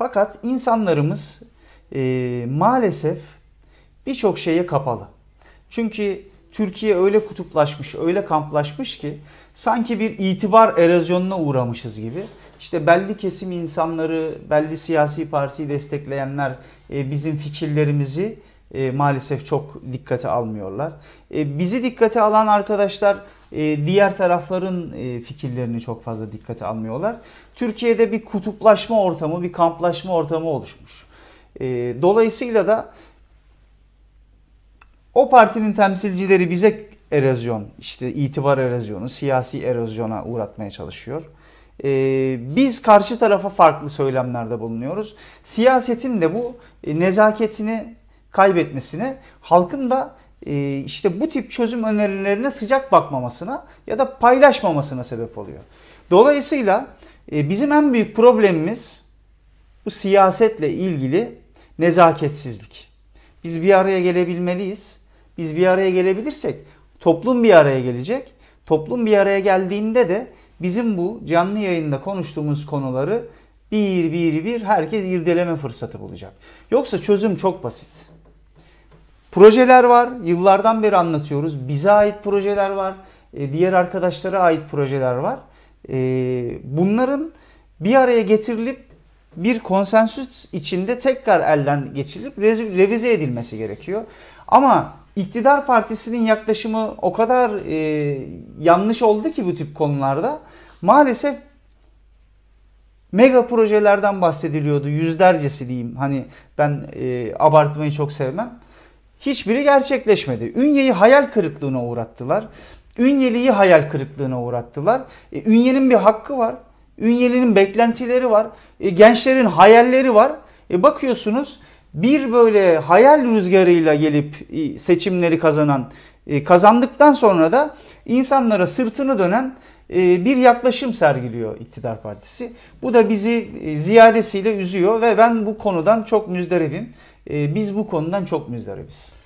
Fakat insanlarımız e, maalesef birçok şeye kapalı. Çünkü Türkiye öyle kutuplaşmış, öyle kamplaşmış ki sanki bir itibar erozyonuna uğramışız gibi. İşte belli kesim insanları, belli siyasi partiyi destekleyenler e, bizim fikirlerimizi e, maalesef çok dikkate almıyorlar. E, bizi dikkate alan arkadaşlar e, diğer tarafların e, fikirlerini çok fazla dikkate almıyorlar. Türkiye'de bir kutuplaşma ortamı, bir kamplaşma ortamı oluşmuş. E, dolayısıyla da o partinin temsilcileri bize erozyon, işte itibar erozyonu, siyasi erozyona uğratmaya çalışıyor. biz karşı tarafa farklı söylemlerde bulunuyoruz. Siyasetin de bu nezaketini kaybetmesine, halkın da ee, işte bu tip çözüm önerilerine sıcak bakmamasına ya da paylaşmamasına sebep oluyor. Dolayısıyla e, bizim en büyük problemimiz bu siyasetle ilgili nezaketsizlik. Biz bir araya gelebilmeliyiz. Biz bir araya gelebilirsek toplum bir araya gelecek. Toplum bir araya geldiğinde de bizim bu canlı yayında konuştuğumuz konuları bir bir bir herkes irdeleme fırsatı bulacak. Yoksa çözüm çok basit. Projeler var. Yıllardan beri anlatıyoruz. Bize ait projeler var. E, diğer arkadaşlara ait projeler var. E, bunların bir araya getirilip bir konsensüs içinde tekrar elden geçirilip revize edilmesi gerekiyor. Ama iktidar partisinin yaklaşımı o kadar e, yanlış oldu ki bu tip konularda. Maalesef mega projelerden bahsediliyordu. Yüzlercesi diyeyim. Hani ben abartmayı çok sevmem. Hiçbiri gerçekleşmedi. Ünye'yi hayal kırıklığına uğrattılar. Ünyeli'yi hayal kırıklığına uğrattılar. E, Ünye'nin bir hakkı var. Ünyeli'nin beklentileri var. E, gençlerin hayalleri var. E, bakıyorsunuz bir böyle hayal rüzgarıyla gelip e, seçimleri kazanan, e, kazandıktan sonra da insanlara sırtını dönen ee, bir yaklaşım sergiliyor iktidar partisi. Bu da bizi e, ziyadesiyle üzüyor ve ben bu konudan çok müzdaribim. Ee, biz bu konudan çok müzdaribiz.